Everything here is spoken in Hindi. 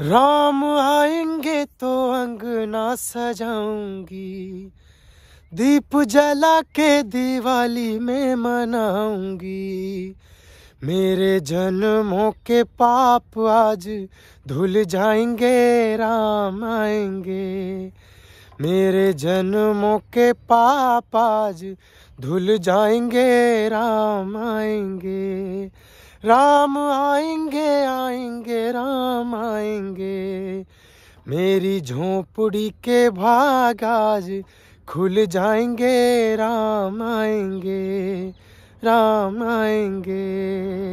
राम आएंगे तो अंगना सजाऊंगी दीप जला के दिवाली में मनाऊंगी मेरे जन्मों के पाप आज धुल जाएंगे राम आएंगे मेरे जन्मों के पाप आज धुल जाएंगे राम आएंगे राम आएंगे आएंगे राम आएंगे मेरी झोंपड़ी के भागाज खुल जाएंगे राम आएंगे राम आएंगे